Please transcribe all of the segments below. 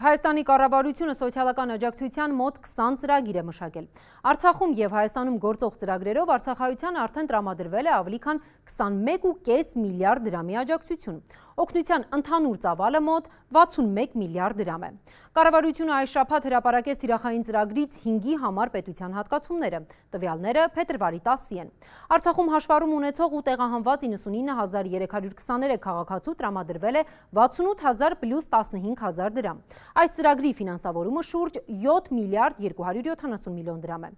Հայաստանի կառավարությունը սոցիալական աջակցության մոտ 20 ծրագիր է մշակել։ Արցախում եւ Հայաստանում գործող ծրագրերով Արցախայության արդեն տրամադրվել է ավելի քան 21.5 միլիարդ դրամի աջակցություն։ Օգնության ընդհանուր ծավալը մոտ 61 միլիարդ դրամ է։ Կառավարությունը այս շաբաթ հրապարակեց թիրախային ծրագրից 5-ի համար պետության հատկացումները։ Տվյալները փետրվարի 10-ի են։ Արցախում հաշվառում ունեցող ու տեղահանված 99323 քաղաքացու տրամադրվել է 68000 պլյուս 15000 դրամ։ Այս ծրագրի ֆինանսավորումը շուրջ 7 միլիարդ 270 միլիոն դրամ է։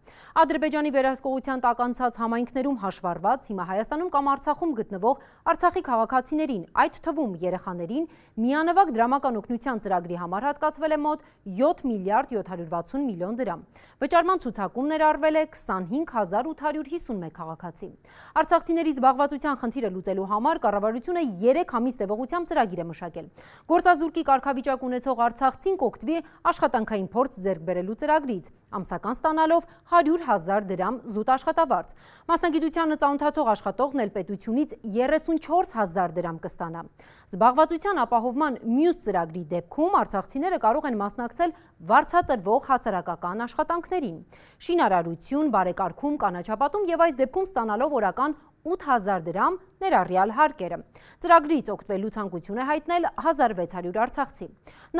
Ադրբեջանի վերահսկողության տակ անցած համայնքներում հաշվառված հիմա Հայաստանում կամ Արցախում գտնվող Արցախի քաղաքացիներին այդ թվում ներում երեխաներին միանվագ դրամական օգնության ծրագրի համար հատկացվել է մոտ 7 միլիարդ 760 միլիոն դրամ։ Վճարման ցուցակում ներառվել է 25851 քաղաքացի։ Արցախցիների զբաղվածության խնդիրը լուծելու համար կառավարությունը 3 ամիս տևողությամբ ծրագիր է մշակել։ Գործազուրկի կարգավիճակ ունեցող արցախցին կօգտվի աշխատանքային փորձ ձեռք բերելու ծրագրից, ամսական ստանալով 100 000 դրամ զուտ աշխատավարձ։ Մասնագիտությանը ծանոթացող աշխատողն էլ պետությունից 34 000 դրամ կստանա։ Զբաղվածության ապահովման մյուս ծրագրի դեպքում արցախցիները կարող են մասնակցել վարձատրվող հասարակական աշխատանքներին։ Շինարարություն, բարեկարգում, կանաչապատում եւ այս դեպքում ստանալով օրական 8000 դրամ ներառյալ հարկերը։ Ծրագրից օգտվելու ցանկություն է հայտնել 1600 արցախցի։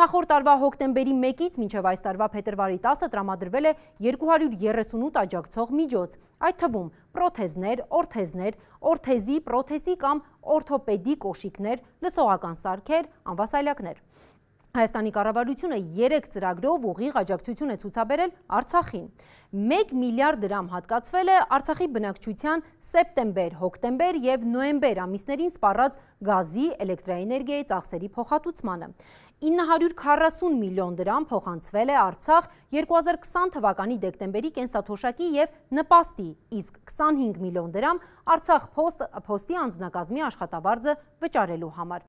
Նախորդ տարվա հոկտեմբերի 1-ից մինչև այս տարվա փետրվարի 10-ը տրամադրվել է 238 աջակցող միջոց, այդ թվում պրոթեզներ, օրթեզներ, օրթեզի, պրոթեզի կամ օրթոպեդիկ օշիկներ, լսողական սարքեր, անվասայլակներ։ Հայաստանի կառավարությունը 3 ծրագրով ուղիղ աջակցություն է ցուցաբերել Արցախին։ 1 միլիարդ դրամ հատկացվել է Արցախի բնակչության սեպտեմբեր, հոկտեմբեր եւ նոեմբեր ամիսներին սպառած գազի, էլեկտրակայաներգիայի ծախսերի փոխհատուցմանը։ 940 միլիոն դրամ փոխանցվել է Արցախ 2020 թվականի դեկտեմբերի կենսաթոշակի եւ նպաստի, իսկ 25 միլիոն դրամ Արցախ Post, Post-ի անձնակազմի աշխատավարձը վճարելու համար։